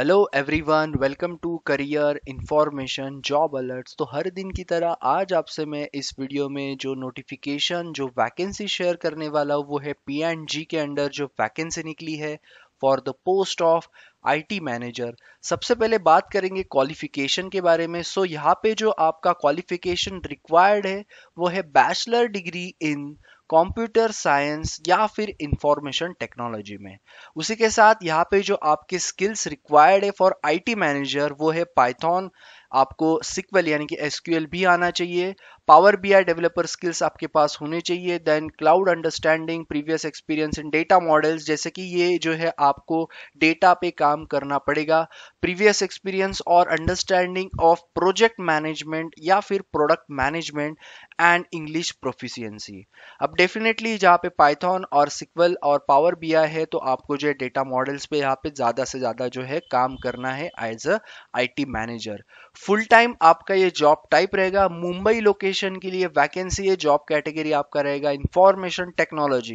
Hello everyone welcome to career information job alerts तो हर दिन की तरह आज आपसे मैं इस वीडियो में जो नोटिफिकेशन जो वैकेंसी शेयर करने वाला हूँ वो है पी एंड जी के अंडर जो वैकेंसी निकली है for the post of IT manager सबसे पहले बात करेंगे क्वालिफिकेशन के बारे में सो so, यहाँ पे जो आपका क्वालिफिकेशन रिक्वायर्ड है वो है bachelor degree in computer science या फिर इंफॉर्मेशन टेक्नोलॉजी में उसी के साथ यहाँ पे जो आपके स्किल्स रिक्वायर्ड है फॉर आईटी मैनेजर वो है पाइथॉन आपको सिक्वेल यानी कि एसक्यूएल भी आना चाहिए Power B I developer skills आपके पास होने चाहिए then cloud understanding previous experience in data models जैसे कि ये जो है आपको डेटा पे काम करना पड़ेगा प्रीवियस एक्सपीरियंस और अंडरस्टैंडिंग ऑफ प्रोजेक्ट मैनेजमेंट या फिर product management and English proficiency अब डेफिनेटली जहाँ पे पाइथन और सिक्वल और पावर बी आई है तो आपको जो है डेटा मॉडल्स पे यहाँ पे ज़्यादा से ज़्यादा जो है काम करना है as a I T manager full time आपका ये जॉब टाइप रहेगा मुंबई लोकेशन के लिए वैकेंसी है जॉब कैटेगरी आपका रहेगा इंफॉर्मेशन टेक्नोलॉजी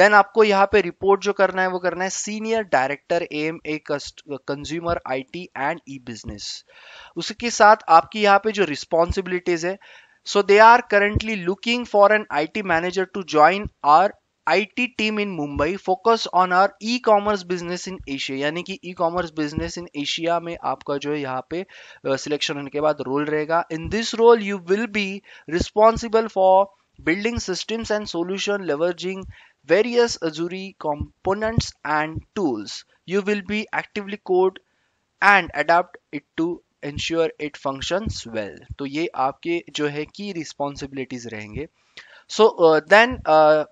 देन आपको यहाँ पे रिपोर्ट जो करना है वो करना है senior director M A consumer IT and E business उसके साथ आपकी यहाँ पे जो रिस्पॉन्सिबिलिटीज है so they are currently looking for an I T manager to join our IT team in Mumbai focus on our e-commerce business in Asia यानी कि e-commerce business in Asia में आपका जो है यहाँ पे सिलेक्शन uh, होने के बाद रोल रहेगा in this role you will be responsible for building systems and solution leveraging various Azure components and tools. You will be actively code and adapt it to ensure it functions well. तो ये आपके जो है की responsibilities रहेंगे. So uh, then uh,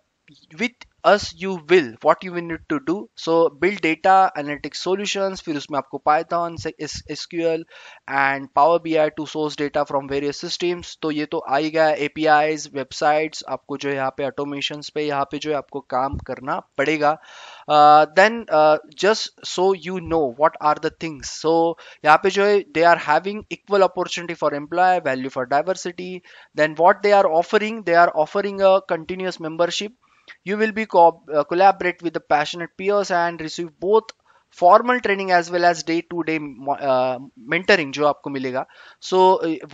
with us you will what you will need to do so build data analytics solution फिर उसमें आपको Python SQL and Power B I to source data from various systems तो ये तो गया A P API websites आपको जो है यहाँ पे ऑटोमेशन पे यहाँ पे जो है आपको काम करना पड़ेगा then just so you know what are the things so यहाँ पे जो है they are having equal opportunity for employ value for diversity then what they are offering they are offering a continuous membership You will be co- uh, collaborate with the passionate peers and receive both formal training as well as day to day mentoring जो आपको मिलेगा so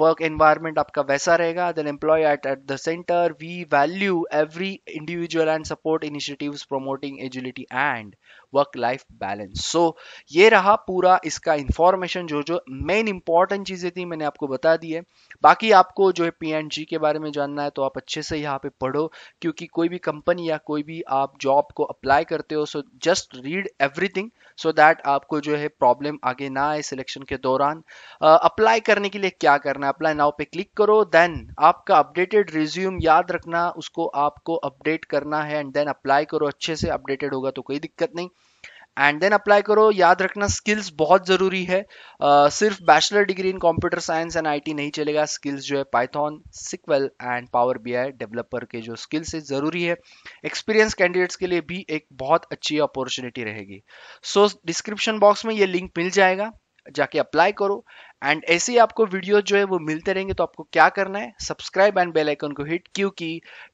work environment आपका वैसा रहेगा then employ at at the centre we value every individual and support initiative promoting agility and work life balance so ये रहा पूरा इसका इंफॉर्मेशन जो जो मेन इंपॉर्टेंट चीजें थी मैंने आपको बता दी है बाकी आपको जो है पी एंड जी के बारे में जानना है तो आप अच्छे से यहाँ पे पढ़ो क्योंकि कोई भी कंपनी या कोई भी आप जॉब को अप्लाई करते हो so just read everything so that आपको जो है प्रॉब्लम आगे ना आए सिलेक्शन के दौरान अप्लाई uh, करने के लिए क्या करना है अप्लाई नाउ पे क्लिक करो देन आपका अपडेटेड रिज्यूम याद रखना उसको आपको अपडेट करना है एंड देन अप्लाई करो अच्छे से अपडेटेड होगा तो कोई दिक्कत नहीं एंड देन अप्लाई करो याद रखना स्किल्स बहुत ज़रूरी है uh, सिर्फ bachelor degree in computer science and IT नहीं चलेगा स्किल्स जो है Python SQL and Power B I developer के जो स्किल्स है ज़रूरी है एक्सपीरियंस कैंडिडेट्स के लिए भी एक बहुत अच्छी अपॉर्चुनिटी रहेगी सो डिस्क्रिप्शन बॉक्स में ये लिंक मिल जाएगा जाके अप्लाई करो एंड ऐसे ही आपको वीडियो जो है वो मिलते रहेंगे तो आपको क्या करना है सब्सक्राइब एंड बेल आइकन को हिट क्योंकि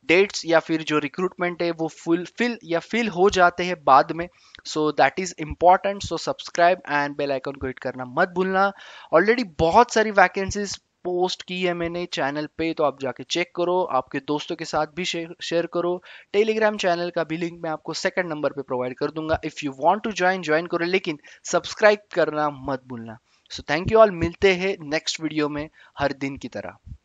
डेट्स या फिर जो रिक्रूटमेंट है वो फुल फिल या फिल हो जाते हैं बाद में so that is important so subscribe and bell icon को हिट करना मत भूलना ऑलरेडी बहुत सारी वैकेंसीज पोस्ट की है मैंने चैनल पे तो आप जाके चेक करो आपके दोस्तों के साथ भी शेयर करो टेलीग्राम चैनल का भी लिंक मैं आपको सेकंड नंबर पे प्रोवाइड कर दूंगा if you want to join join करो लेकिन सब्सक्राइब करना मत भूलना सो थैंक यू ऑल मिलते हैं नेक्स्ट वीडियो में हर दिन की तरह